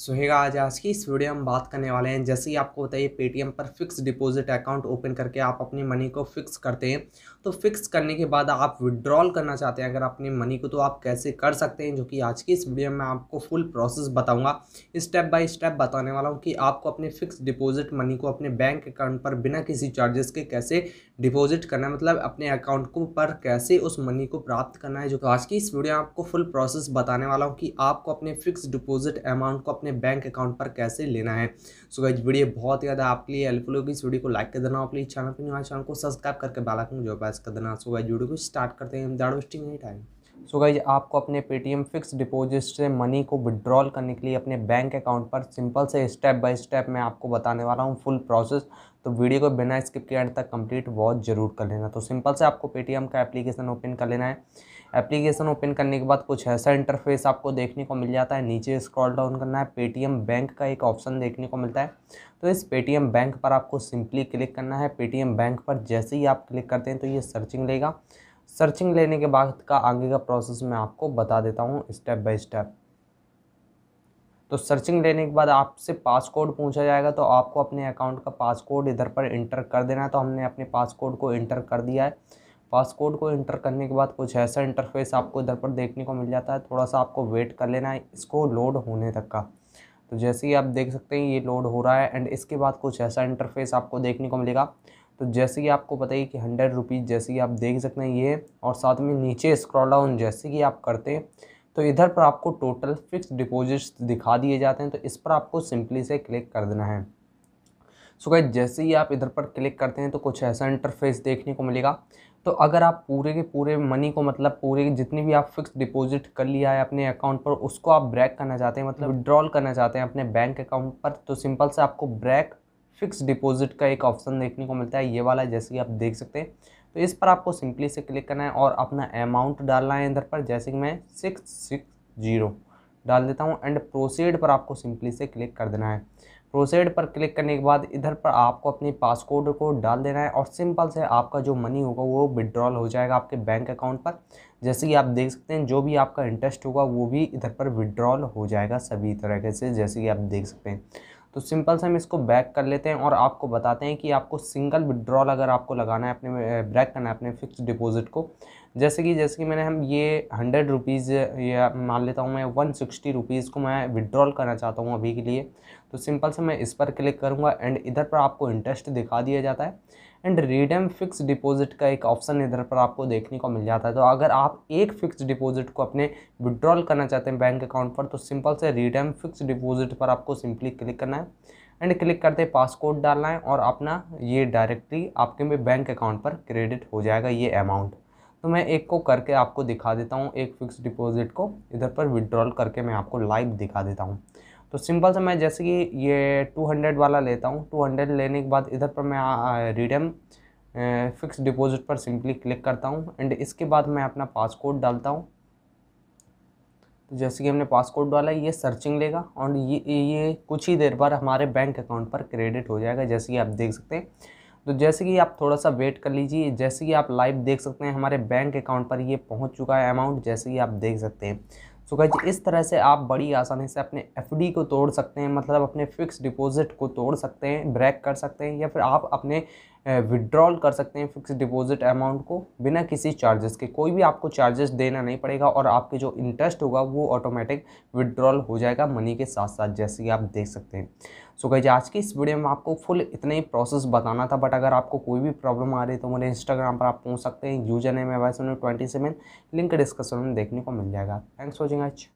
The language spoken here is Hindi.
सोहेगा आज आज की इस वीडियो हम बात करने वाले हैं जैसे ही आपको बताइए पेटीएम पर फिक्स डिपॉजिट अकाउंट ओपन करके आप अपनी मनी को फिक्स करते हैं तो फिक्स करने के बाद आप विड्रॉल करना चाहते हैं अगर अपनी मनी को तो आप कैसे कर सकते हैं जो कि आज की इस वीडियो में आपको फुल प्रोसेस बताऊँगा स्टेप बाय स्टेप बताने वाला हूँ कि आपको अपने फिक्स डिपोजिट मनी को अपने बैंक अकाउंट पर बिना किसी चार्जेस के कैसे डिपॉजिट करना है मतलब अपने अकाउंट को पर कैसे उस मनी को प्राप्त करना है जो आज की इस वीडियो में आपको फुल प्रोसेस बताने वाला हूँ कि आपको अपने फिक्स डिपोजिट अमाउंट को अपने अपने बैंक अकाउंट पर कैसे लेना है सो गाइज वीडियो बहुत ज़्यादा आपके लिए हेल्पफुल होगी इस वीडियो को लाइक कर देना प्लीज चैनल पर चैनल को सब्सक्राइब करके बालाकन जो पास कर देना सो गाइज वीडियो को स्टार्ट करते हैं दाड़ोस्टिंग wasting time so so guys आपको अपने पेटीएम फिक्स डिपॉजिट से मनी को विड्रॉल करने के लिए अपने बैंक अकाउंट पर सिंपल से स्टेप बाय स्टेप मैं आपको बताने वाला हूँ फुल प्रोसेस तो वीडियो को बिना स्किप किए एंड तक कंप्लीट वॉच जरूर कर लेना तो सिंपल से आपको पेटीएम का एप्लीकेशन ओपन कर लेना है एप्लीकेशन ओपन करने के बाद कुछ ऐसा इंटरफेस आपको देखने को मिल जाता है नीचे स्क्रॉल डाउन करना है पेटीएम बैंक का एक ऑप्शन देखने को मिलता है तो इस पेटीएम बैंक पर आपको सिंपली क्लिक करना है पेटीएम बैंक पर जैसे ही आप क्लिक करते हैं तो ये सर्चिंग लेगा सर्चिंग लेने के बाद का आगे का प्रोसेस मैं आपको बता देता हूँ स्टेप बाय स्टेप तो सर्चिंग लेने के बाद आपसे पासकोड पूछा जाएगा तो आपको अपने अकाउंट का पासकोड इधर पर इंटर कर देना है तो हमने अपने पासकोड को इंटर कर दिया है पासकोड को इंटर करने के बाद कुछ ऐसा इंटरफेस आपको इधर पर देखने को मिल जाता है थोड़ा सा आपको वेट कर लेना है इसको लोड होने तक का तो जैसे ही आप देख सकते हैं ये लोड हो रहा है एंड इसके बाद कुछ ऐसा इंटरफेस आपको देखने को मिलेगा तो जैसे कि आपको पता ही कि हंड्रेड रुपीज़ जैसे कि आप देख सकते हैं ये और साथ में नीचे स्क्रॉल डाउन जैसे कि आप करते हैं तो इधर पर आपको टोटल फिक्स डिपॉजिट्स दिखा दिए जाते हैं तो इस पर आपको सिंपली से क्लिक कर देना है सो गाइस जैसे ही आप इधर पर क्लिक करते हैं तो कुछ ऐसा इंटरफेस देखने को मिलेगा तो अगर आप पूरे के पूरे मनी को मतलब पूरे जितनी भी आप फिक्स डिपॉजिट कर लिया है अपने अकाउंट पर उसको आप ब्रेक करना चाहते हैं मतलब विड्रॉल हम्म। करना चाहते हैं अपने बैंक अकाउंट पर तो सिंपल से आपको ब्रेक फिक्स डिपॉजिट का एक ऑप्शन देखने को मिलता है ये वाला जैसे कि आप देख सकते हैं तो इस पर आपको सिंपली से क्लिक करना है और अपना अमाउंट डालना है इधर पर जैसे कि मैं सिक्स सिक्स जीरो डाल देता हूँ एंड प्रोसीड पर आपको सिंपली से क्लिक कर देना है प्रोसीड पर क्लिक करने के बाद इधर पर आपको अपने पासकोड को डाल देना है और सिंपल से आपका जो मनी होगा वो विड्रॉल हो जाएगा आपके बैंक अकाउंट पर जैसे कि आप देख सकते हैं जो भी आपका इंटरेस्ट होगा वो भी इधर पर विड्रॉल हो जाएगा सभी तरह से जैसे कि आप देख सकते हैं तो सिंपल से हम इसको बैक कर लेते हैं और आपको बताते हैं कि आपको सिंगल विड्रॉल अगर आपको लगाना है अपने ब्रैक करना है अपने फिक्स डिपॉजिट को जैसे कि जैसे कि मैंने हम ये हंड्रेड रुपीज़ या मान लेता हूँ मैं वन सिक्सटी रुपीज़ को मैं विड्रॉल करना चाहता हूँ अभी के लिए तो सिंपल से मैं इस पर क्लिक करूँगा एंड इधर पर आपको इंटरेस्ट दिखा दिया जाता है एंड रिडम फिक्स डिपॉजिट का एक ऑप्शन इधर पर आपको देखने को मिल जाता है तो अगर आप एक फिक्स डिपॉजिट को अपने विड्रॉल करना चाहते हैं बैंक अकाउंट पर तो सिंपल से रिडम फिक्स डिपॉजिट पर आपको सिंपली क्लिक करना है एंड क्लिक करते पासकोड डालना है और अपना ये डायरेक्टली आपके बैंक अकाउंट पर क्रेडिट हो जाएगा ये अमाउंट तो मैं एक को करके आपको दिखा देता हूँ एक फिक्स डिपॉजिट को इधर पर विड्रॉल करके मैं आपको लाइव दिखा देता हूँ तो सिंपल से मैं जैसे कि ये टू हंड्रेड वाला लेता हूँ टू हंड्रेड लेने के बाद इधर पर मैं रिडम फिक्स डिपॉजिट पर सिंपली क्लिक करता हूँ एंड इसके बाद मैं अपना पासकोड डालता हूँ तो जैसे कि हमने पासकोड डाला ये सर्चिंग लेगा और ये ये कुछ ही देर बाद हमारे बैंक अकाउंट पर क्रेडिट हो जाएगा जैसे कि आप देख सकते हैं तो जैसे कि आप थोड़ा सा वेट कर लीजिए जैसे कि आप लाइव देख सकते हैं हमारे बैंक अकाउंट पर ये पहुंच चुका है अमाउंट जैसे कि आप देख सकते हैं सो so गाइज इस तरह से आप बड़ी आसानी से अपने एफ को तोड़ सकते हैं मतलब अपने फिक्स डिपॉजिट को तोड़ सकते हैं ब्रेक कर सकते हैं या फिर आप अपने विड्रॉल कर सकते हैं फिक्स डिपॉजिट अमाउंट को बिना किसी चार्जेस के कोई भी आपको चार्जेस देना नहीं पड़ेगा और आपके जो इंटरेस्ट होगा वो ऑटोमेटिक विड्रॉल हो जाएगा मनी के साथ साथ जैसे कि आप देख सकते हैं सो so गई आज की इस वीडियो में आपको फुल इतना ही प्रोसेस बताना था बट अगर आपको कोई भी प्रॉब्लम आ रही है तो मेरे इंस्टाग्राम पर आप पहुँच सकते हैं यूजर नेम है ट्वेंटी सेवन लिंक डिस्कशन में देखने को मिल जाएगा थैंक्स फॉर वॉचिंग आज